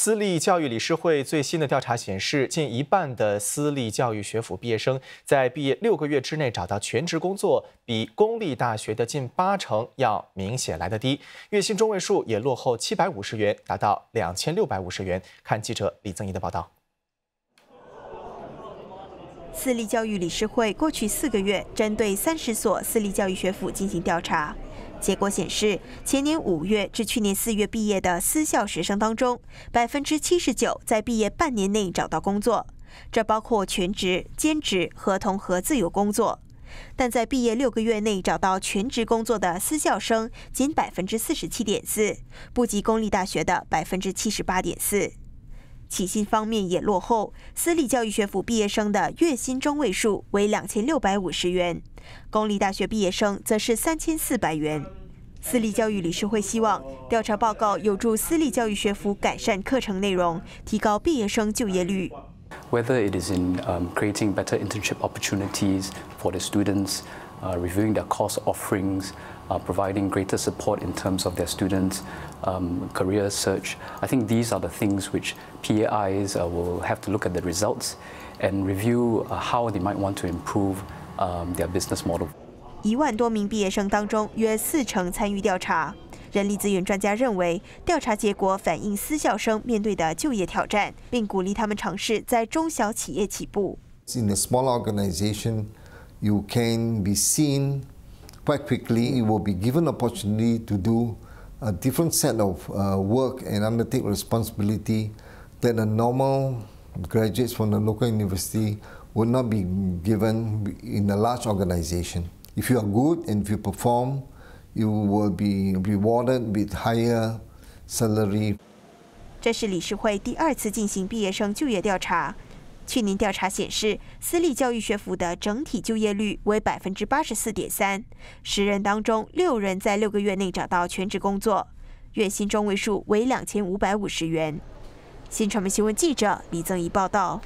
私立教育理事会最新的调查显示，近一半的私立教育学府毕业生在毕业六个月之内找到全职工作，比公立大学的近八成要明显来得低，月薪中位数也落后七百五十元，达到两千六百五十元。看记者李增义的报道。私立教育理事会过去四个月针对三十所私立教育学府进行调查。结果显示，前年5月至去年4月毕业的私校学生当中，百分之七十九在毕业半年内找到工作，这包括全职、兼职、合同和自由工作。但在毕业六个月内找到全职工作的私校生仅百分之四十七点四，不及公立大学的百分之七十八点四。起薪方面也落后，私立教育学府毕业生的月薪中位数为两千六百五十元，公立大学毕业生则是三千四百元。私立教育理事会希望调查报告有助私立教育学府改善课程内容，提高毕业生就业率。Whether it is in creating better internship opportunities for the students. Uh, reviewing their course offerings, uh, providing greater support in terms of their students' um, career search. I think these are the things which PAIs uh, will have to look at the results and review how they might want to improve um, their business model. In a small organization, you can be seen quite quickly. You will be given opportunity to do a different set of uh, work and undertake responsibility that a normal graduates from the local university would not be given in a large organization. If you are good and if you perform, you will be rewarded with higher salary. 这是理事会第二次进行毕业生就业调查。去年调查显示，私立教育学府的整体就业率为百分之八十四点三，十人当中六人在六个月内找到全职工作，月薪中位数为两千五百五十元。新传媒新闻记者李增怡报道。